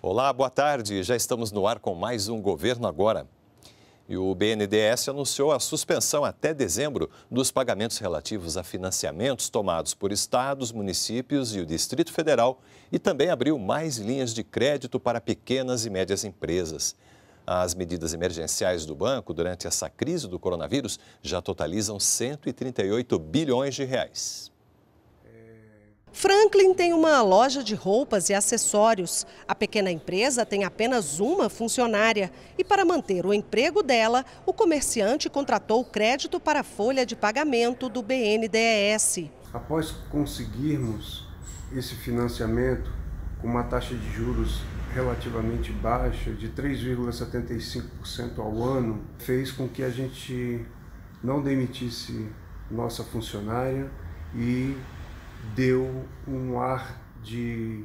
Olá, boa tarde. Já estamos no ar com mais um Governo Agora. E o BNDES anunciou a suspensão até dezembro dos pagamentos relativos a financiamentos tomados por estados, municípios e o Distrito Federal e também abriu mais linhas de crédito para pequenas e médias empresas. As medidas emergenciais do banco durante essa crise do coronavírus já totalizam 138 bilhões de reais. Franklin tem uma loja de roupas e acessórios. A pequena empresa tem apenas uma funcionária e, para manter o emprego dela, o comerciante contratou crédito para a folha de pagamento do BNDES. Após conseguirmos esse financiamento com uma taxa de juros relativamente baixa, de 3,75% ao ano, fez com que a gente não demitisse nossa funcionária e deu um ar de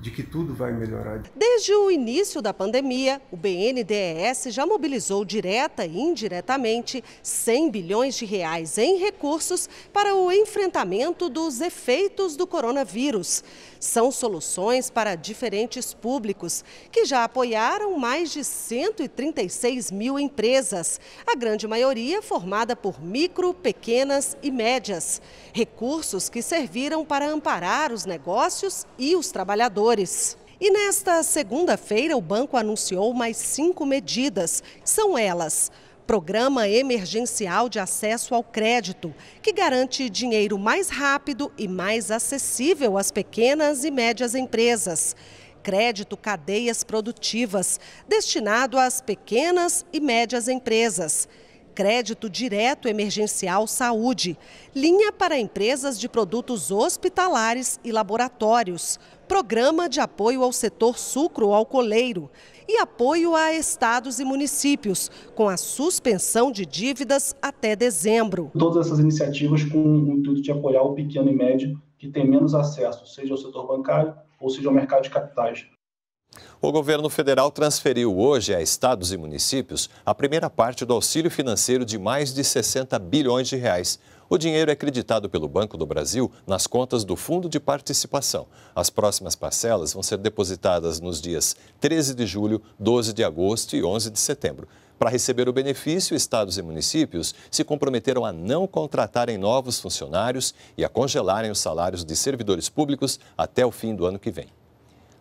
de que tudo vai melhorar. Desde o início da pandemia, o BNDES já mobilizou direta e indiretamente 100 bilhões de reais em recursos para o enfrentamento dos efeitos do coronavírus. São soluções para diferentes públicos, que já apoiaram mais de 136 mil empresas, a grande maioria formada por micro, pequenas e médias. Recursos que serviram para amparar os negócios e os trabalhadores. E nesta segunda-feira, o banco anunciou mais cinco medidas. São elas Programa Emergencial de Acesso ao Crédito, que garante dinheiro mais rápido e mais acessível às pequenas e médias empresas. Crédito Cadeias Produtivas, destinado às pequenas e médias empresas. Crédito Direto Emergencial Saúde, linha para empresas de produtos hospitalares e laboratórios, programa de apoio ao setor sucro-alcooleiro e apoio a estados e municípios, com a suspensão de dívidas até dezembro. Todas essas iniciativas com o intuito de apoiar o pequeno e médio que tem menos acesso, seja ao setor bancário ou seja ao mercado de capitais. O governo federal transferiu hoje a estados e municípios a primeira parte do auxílio financeiro de mais de 60 bilhões de reais. O dinheiro é acreditado pelo Banco do Brasil nas contas do Fundo de Participação. As próximas parcelas vão ser depositadas nos dias 13 de julho, 12 de agosto e 11 de setembro. Para receber o benefício, estados e municípios se comprometeram a não contratarem novos funcionários e a congelarem os salários de servidores públicos até o fim do ano que vem.